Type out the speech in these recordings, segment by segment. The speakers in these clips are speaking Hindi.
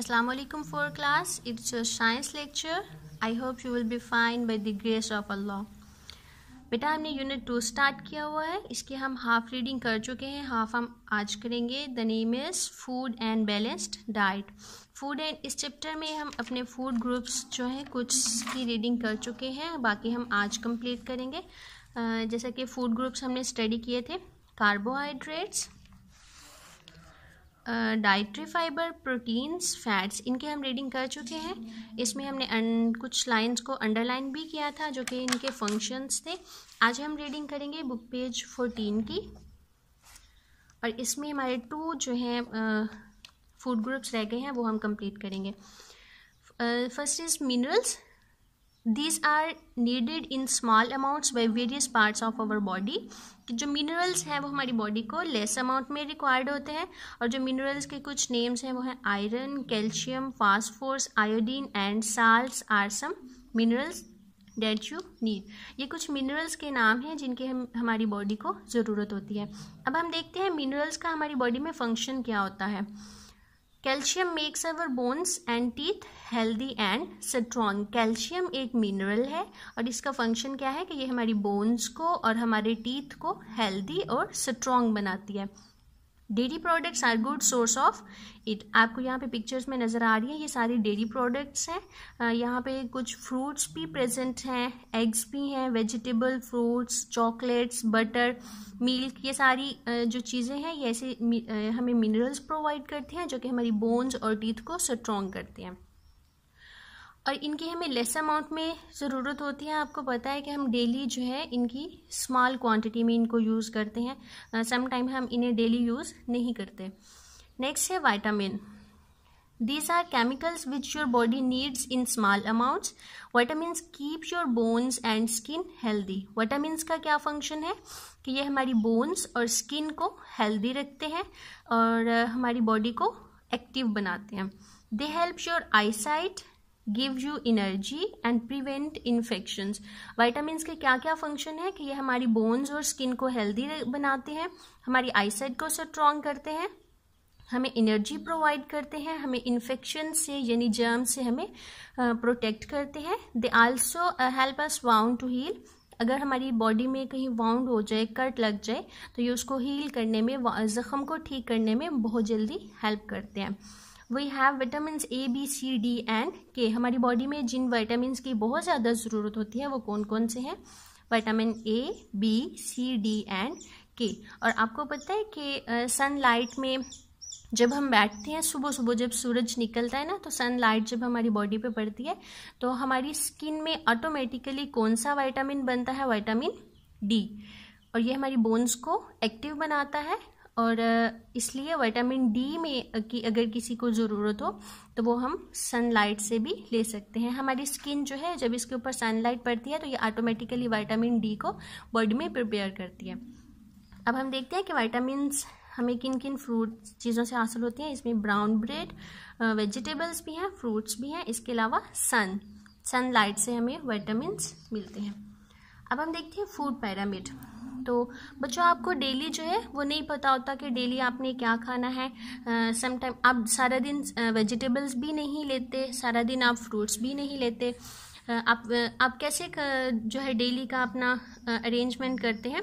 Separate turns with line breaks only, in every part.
Assalamu alaikum for class. It's your science lecture. I hope you will be fine by the grace of Allah. बेटा हमने यूनिट टू स्टार्ट किया हुआ है इसके हम हाफ रीडिंग कर चुके हैं हाफ हम आज करेंगे the name is food and balanced diet food and इस चैप्टर में हम अपने फूड ग्रुप्स जो हैं कुछ की रीडिंग कर चुके हैं बाकी हम आज कंप्लीट करेंगे जैसा कि फूड ग्रुप्स हमने स्टडी किए थे carbohydrates dietary fibre proteins fats इनके हम रीडिंग कर चुके हैं इसमें हमने कुछ लाइंस को अंडरलाइन भी किया था जो कि इनके फंक्शंस थे आज हम रीडिंग करेंगे बुक पेज फोर्टीन की और इसमें हमारे टू जो हैं फूड ग्रुप्स रह गए हैं वो हम कंप्लीट करेंगे first is minerals these are needed in small amounts by various parts of our body कि जो मिनरल्स हैं वो हमारी बॉडी को लेस अमाउंट में रिक्वायर्ड होते हैं और जो मिनरल्स के कुछ नेम्स हैं वो हैं iron calcium phosphorus iodine and salt are some minerals that you need ये कुछ मिनरल्स के नाम हैं जिनके हम हमारी बॉडी को ज़रूरत होती है अब हम देखते हैं मिनरल्स का हमारी बॉडी में फंक्शन क्या होता है calcium makes our bones and teeth healthy and strong calcium एक मिनरल है और इसका फंक्शन क्या है कि ये हमारी बोन्स को और हमारे टीथ को हेल्दी और स्ट्रॉन्ग बनाती है dairy products are good source of it आपको यहाँ पे पिक्चर्स में नज़र आ रही है ये सारी डेरी प्रोडक्ट्स हैं यहाँ पे कुछ फ्रूट्स भी प्रेजेंट हैं एग्स भी हैं vegetable fruits chocolates butter milk ये सारी जो चीज़ें हैं ये ऐसे हमें मिनरल्स प्रोवाइड करते हैं जो कि हमारी बोन्स और टीथ को स्ट्रॉन्ग करते हैं और इनकी हमें लेस अमाउंट में ज़रूरत होती है आपको पता है कि हम डेली जो है इनकी स्मॉल क्वांटिटी में इनको यूज़ करते हैं समटाइम हम इन्हें डेली यूज़ नहीं करते नेक्स्ट है vitamin these are chemicals which your body needs in small amounts vitamins keep your bones and skin healthy vitamins का क्या फंक्शन है कि ये हमारी बोन्स और स्किन को हेल्दी रखते हैं और हमारी बॉडी को एक्टिव बनाते हैं they help your eyesight give you energy and prevent infections vitamins के क्या क्या फंक्शन है कि ये हमारी बोन्स और स्किन को हेल्दी बनाते हैं हमारी आईसाइट को स्ट्रॉन्ग करते हैं हमें एनर्जी प्रोवाइड करते हैं हमें इन्फेक्शन से यानी जर्म से हमें प्रोटेक्ट करते हैं they also help us wound to heal अगर हमारी बॉडी में कहीं वाउंड हो जाए कट लग जाए तो ये उसको हील करने में जख्म को ठीक करने में बहुत जल्दी हेल्प करते हैं we have vitamin A B C D and K हमारी बॉडी में जिन वाइटामिन की बहुत ज़्यादा ज़रूरत होती है वो कौन कौन से हैं vitamin A B C D and K और आपको पता है कि सनलाइट में जब हम बैठते हैं सुबह सुबह जब सूरज निकलता है ना तो सनलाइट जब हमारी बॉडी पे पड़ती है तो हमारी स्किन में ऑटोमेटिकली कौन सा विटामिन बनता है विटामिन डी और ये हमारी बोन्स को एक्टिव बनाता है और इसलिए विटामिन डी में की अगर किसी को ज़रूरत हो तो वो हम सनलाइट से भी ले सकते हैं हमारी स्किन जो है जब इसके ऊपर सनलाइट पड़ती है तो ये ऑटोमेटिकली विटामिन डी को बॉडी में प्रिपेयर करती है अब हम देखते हैं कि वाइटामिन हमें किन किन फ्रूट चीज़ों से हासिल होती हैं इसमें ब्राउन ब्रेड वेजिटेबल्स भी हैं फ्रूट्स भी हैं इसके अलावा सन सनलाइट से हमें वाइटामस मिलते हैं अब हम देखते हैं फूड पैरामिड तो बच्चों आपको डेली जो है वो नहीं पता होता कि डेली आपने क्या खाना है समटाइम आप सारा दिन वेजिटेबल्स भी नहीं लेते सारा दिन आप फ्रूट्स भी नहीं लेते आप आप कैसे जो है डेली का अपना अरेंजमेंट करते हैं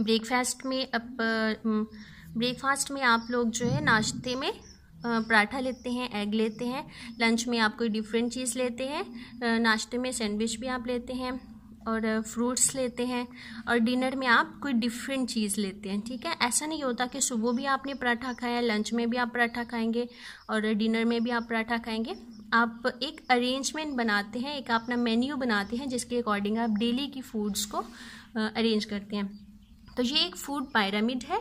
ब्रेकफास्ट में अब ब्रेकफास्ट में आप लोग जो है नाश्ते में पराठा लेते हैं एग लेते हैं लंच में आप कोई डिफरेंट चीज़ लेते हैं नाश्ते में सैंडविच भी आप लेते हैं और फ्रूट्स लेते हैं और डिनर में आप कोई डिफरेंट चीज़ लेते हैं ठीक है ऐसा नहीं होता कि सुबह भी आपने पराठा खाया लंच में भी आप पराठा खाएंगे और डिनर में भी आप पराठा खाएंगे आप एक अरेंजमेंट बनाते हैं एक अपना मेन्यू बनाते हैं जिसके अकॉर्डिंग आप डेली की फूड्स को अरेंज करते हैं तो ये एक फूड पायरामिड है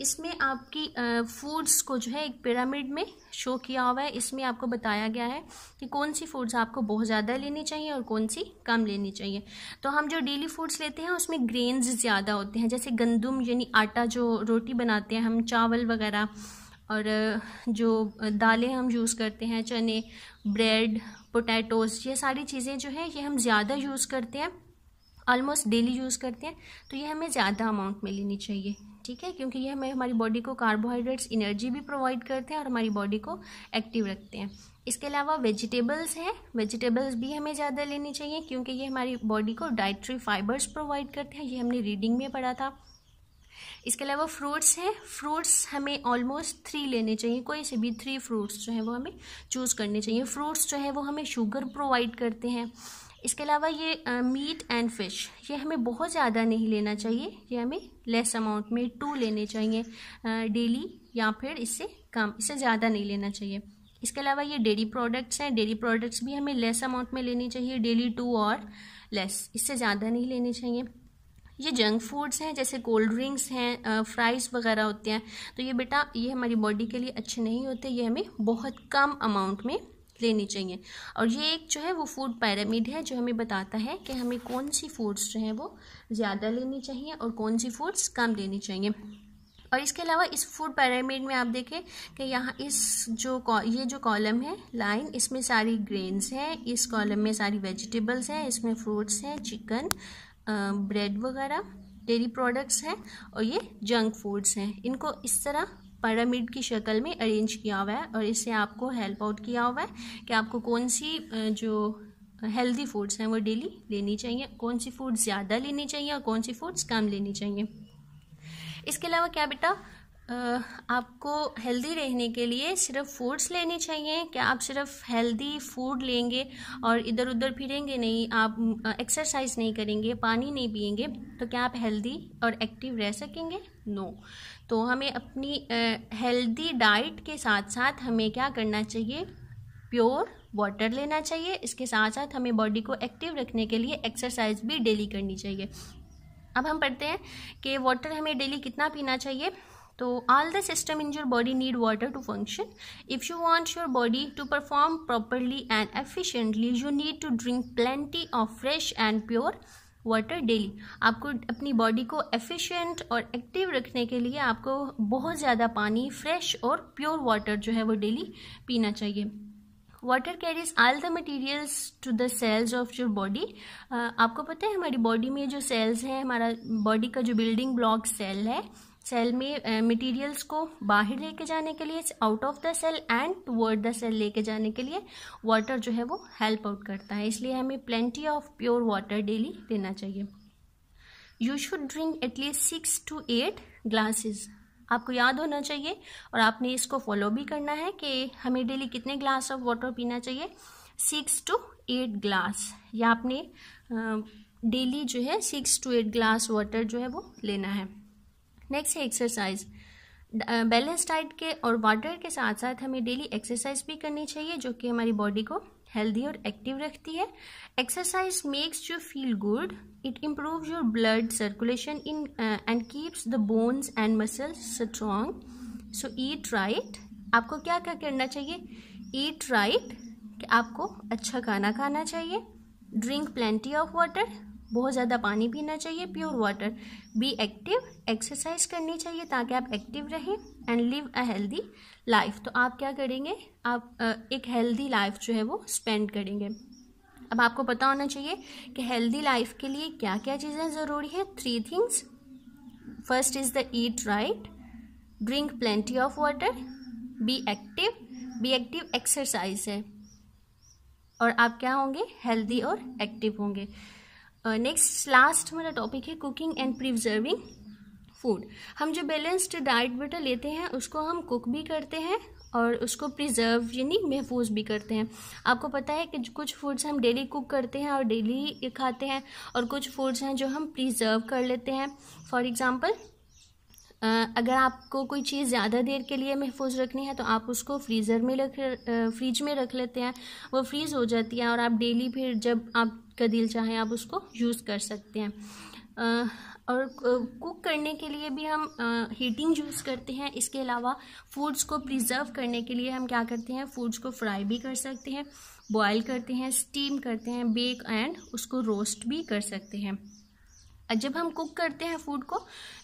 इसमें आपकी फूड्स को जो है एक पिरामिड में शो किया हुआ है इसमें आपको बताया गया है कि कौन सी फूड्स आपको बहुत ज़्यादा लेनी चाहिए और कौन सी कम लेनी चाहिए तो हम जो डेली फूड्स लेते हैं उसमें ग्रेन्स ज़्यादा होते हैं जैसे गंदम यानी आटा जो रोटी बनाते हैं हम चावल वगैरह और जो दालें हम यूज़ करते हैं चने ब्रेड पोटैटोज़ ये सारी चीज़ें जो हैं ये हम ज़्यादा यूज़ करते हैं ऑलमोस्ट डेली यूज़ करते हैं तो ये हमें ज़्यादा अमाउंट में लेनी चाहिए ठीक है क्योंकि ये हमें हमारी बॉडी को कार्बोहाइड्रेट्स एनर्जी भी प्रोवाइड करते हैं और हमारी बॉडी को एक्टिव रखते हैं इसके अलावा वेजिटेबल्स हैं वेजिटेबल्स भी हमें ज़्यादा लेनी चाहिए क्योंकि ये हमारी बॉडी को डाइट्री फाइबर्स प्रोवाइड करते हैं ये हमने रीडिंग में पढ़ा था इसके अलावा फ्रूट्स हैं फ्रूट्स हमें ऑलमोस्ट थ्री लेने चाहिए कोई से भी थ्री फ्रूट्स जो हैं वो हमें चूज़ करने चाहिए फ्रूट्स जो है वो हमें शुगर प्रोवाइड करते हैं इसके अलावा ये मीट एंड फिश ये हमें बहुत ज़्यादा नहीं लेना चाहिए ये हमें लेस अमाउंट में टू लेने चाहिए डेली या फिर इससे कम इससे ज़्यादा नहीं लेना चाहिए इसके अलावा ये डेरी प्रोडक्ट्स हैं डेरी प्रोडक्ट्स भी हमें लेस अमाउंट में लेने चाहिए डेली टू और लेस इससे ज़्यादा नहीं लेने चाहिए ये जंक फूड्स हैं जैसे कोल्ड ड्रिंक्स हैं फ्राइज़ वगैरह होते हैं तो ये बेटा ये हमारी बॉडी के लिए अच्छे नहीं होते ये हमें बहुत कम अमाउंट में लेनी चाहिए और ये एक जो है वो फूड पैरामिड है जो हमें बताता है कि हमें कौन सी फूड्स जो हैं वो ज़्यादा लेनी चाहिए और कौन सी फूड्स कम लेनी चाहिए और इसके अलावा इस फूड पैरामिड में आप देखें कि यहाँ इस जो ये जो कॉलम है लाइन इसमें सारी ग्रेन्स हैं इस कॉलम में सारी वेजिटेबल्स हैं इसमें फ्रूट्स हैं चिकन ब्रेड वगैरह डेरी प्रोडक्ट्स हैं और ये जंक फूड्स हैं इनको इस तरह पैरामिड की शक्ल में अरेंज किया हुआ है और इससे आपको हेल्प आउट किया हुआ है कि आपको कौन सी जो हेल्दी फूड्स हैं वो डेली लेनी चाहिए कौन सी फूड ज़्यादा लेनी चाहिए और कौन सी फूड्स कम लेनी चाहिए इसके अलावा क्या बेटा आपको हेल्दी रहने के लिए सिर्फ फूड्स लेने चाहिए क्या आप सिर्फ हेल्दी फूड लेंगे और इधर उधर फिरेंगे नहीं आप एक्सरसाइज नहीं करेंगे पानी नहीं पियेंगे तो क्या आप हेल्दी और एक्टिव रह सकेंगे नो no. तो हमें अपनी हेल्दी डाइट के साथ साथ हमें क्या करना चाहिए प्योर वाटर लेना चाहिए इसके साथ साथ हमें बॉडी को एक्टिव रखने के लिए एक्सरसाइज भी डेली करनी चाहिए अब हम पढ़ते हैं कि वाटर हमें डेली कितना पीना चाहिए तो all the system in your body need water to function if you want your body to perform properly and efficiently you need to drink plenty of fresh and pure water daily आपको अपनी बॉडी को एफिशिएंट और एक्टिव रखने के लिए आपको बहुत ज़्यादा पानी फ्रेश और प्योर वाटर जो है वो डेली पीना चाहिए water carries all the materials to the cells of your body आपको पता है हमारी बॉडी में जो सेल्स हैं हमारा बॉडी का जो बिल्डिंग ब्लॉक सेल है सेल में मटेरियल्स को बाहर लेके जाने के लिए out of the cell and toward the cell लेके जाने के लिए वाटर जो है वो हेल्प आउट करता है इसलिए हमें plenty of pure water daily देना चाहिए you should drink at least six to eight glasses आपको याद होना चाहिए और आपने इसको फॉलो भी करना है कि हमें डेली कितने ग्लास ऑफ वाटर पीना चाहिए सिक्स टू एट ग्लास या आपने डेली जो है six to eight glass water जो है वो लेना है नेक्स्ट है एक्सरसाइज बैलेंस डाइट के और वाटर के साथ साथ हमें डेली एक्सरसाइज भी करनी चाहिए जो कि हमारी बॉडी को हेल्दी और एक्टिव रखती है exercise makes you feel good it improve your blood circulation in and keeps the bones and muscles strong so eat right आपको क्या क्या करना चाहिए ईट राइट right, कि आपको अच्छा खाना खाना चाहिए ड्रिंक प्लेंटी ऑफ वाटर बहुत ज़्यादा पानी पीना चाहिए pure water be active exercise करनी चाहिए ताकि आप एक्टिव रहें and live a healthy life तो आप क्या करेंगे आप एक हेल्दी लाइफ जो है वो स्पेंड करेंगे अब आपको पता होना चाहिए कि हेल्दी लाइफ के लिए क्या क्या चीज़ें ज़रूरी है three things first is the eat right drink plenty of water be active be active exercise है और आप क्या होंगे हेल्दी और एक्टिव होंगे नेक्स्ट uh, लास्ट हमारा टॉपिक है कुकिंग एंड प्रिजर्विंग फूड हम जो बैलेंस्ड डाइट बेटा लेते हैं उसको हम कुक भी करते हैं और उसको प्रिजर्व यानी महफूज भी करते हैं आपको पता है कि कुछ फूड्स हम डेली कुक करते हैं और डेली खाते हैं और कुछ फूड्स हैं जो हम प्रिजर्व कर लेते हैं फॉर एग्ज़ाम्पल अगर आपको कोई चीज़ ज़्यादा देर के लिए महफूज रखनी है तो आप उसको फ्रीज़र में रख फ्रिज में रख लेते हैं वो फ्रीज़ हो जाती है और आप डेली फिर जब आपका दिल चाहे आप उसको यूज़ कर सकते हैं और कुक करने के लिए भी हम हीटिंग यूज़ करते हैं इसके अलावा फूड्स को प्रिजर्व करने के लिए हम क्या करते हैं फूड्स को फ्राई भी कर सकते हैं बॉयल करते हैं स्टीम करते हैं बेक एंड उसको रोस्ट भी कर सकते हैं जब हम कुक करते हैं फूड को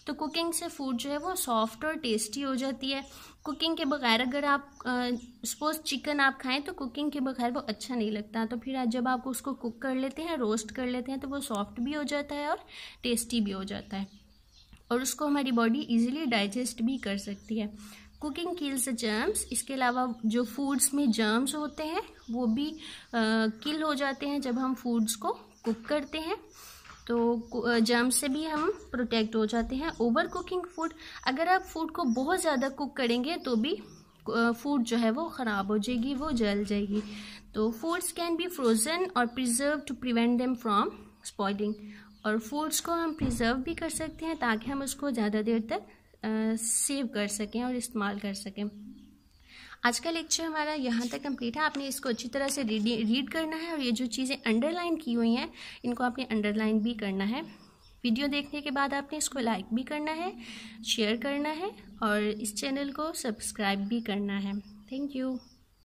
तो कुकिंग से फूड जो है वो सॉफ्ट और टेस्टी हो जाती है कुकिंग के बगैर अगर आप सपोज चिकन आप खाएं तो कुकिंग के बगैर वो अच्छा नहीं लगता तो फिर जब आप उसको कुक कर लेते हैं रोस्ट कर लेते हैं तो वो सॉफ्ट भी हो जाता है और टेस्टी भी हो जाता है और उसको हमारी बॉडी ईजिली डाइजेस्ट भी कर सकती है कुकिंग किल्स जर्म्स इसके अलावा जो फूड्स में जर्म्स होते हैं वो भी किल हो जाते हैं जब हम फूड्स को कुक करते हैं तो जर्म से भी हम प्रोटेक्ट हो जाते हैं ओवर कुकिंग फूड अगर आप फूड को बहुत ज़्यादा कुक करेंगे तो भी फूड जो है वो ख़राब हो जाएगी वो जल जाएगी तो फूड्स कैन बी फ्रोजन और preserve to prevent them from spoiling और फूड्स को हम प्रिजर्व भी कर सकते हैं ताकि हम उसको ज़्यादा देर तक सेव कर सकें और इस्तेमाल कर सकें आज का लेक्चर हमारा यहाँ तक कंप्लीट है आपने इसको अच्छी तरह से रीड रीड करना है और ये जो चीज़ें अंडरलाइन की हुई हैं इनको आपने अंडरलाइन भी करना है वीडियो देखने के बाद आपने इसको लाइक भी करना है शेयर करना है और इस चैनल को सब्सक्राइब भी करना है थैंक यू